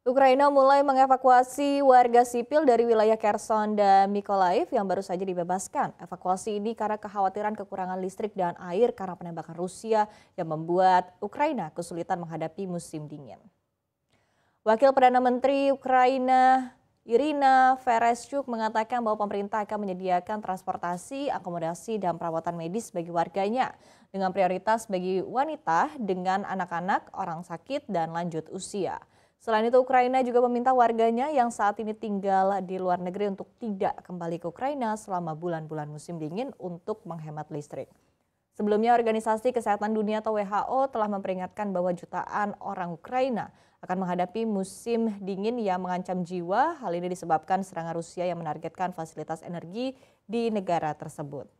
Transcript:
Ukraina mulai mengevakuasi warga sipil dari wilayah Kherson dan Mykolaiv yang baru saja dibebaskan. Evakuasi ini karena kekhawatiran kekurangan listrik dan air karena penembakan Rusia yang membuat Ukraina kesulitan menghadapi musim dingin. Wakil Perdana Menteri Ukraina Irina Vereshchuk mengatakan bahwa pemerintah akan menyediakan transportasi, akomodasi, dan perawatan medis bagi warganya dengan prioritas bagi wanita dengan anak-anak, orang sakit, dan lanjut usia. Selain itu, Ukraina juga meminta warganya yang saat ini tinggal di luar negeri untuk tidak kembali ke Ukraina selama bulan-bulan musim dingin untuk menghemat listrik. Sebelumnya, Organisasi Kesehatan Dunia atau WHO telah memperingatkan bahwa jutaan orang Ukraina akan menghadapi musim dingin yang mengancam jiwa. Hal ini disebabkan serangan Rusia yang menargetkan fasilitas energi di negara tersebut.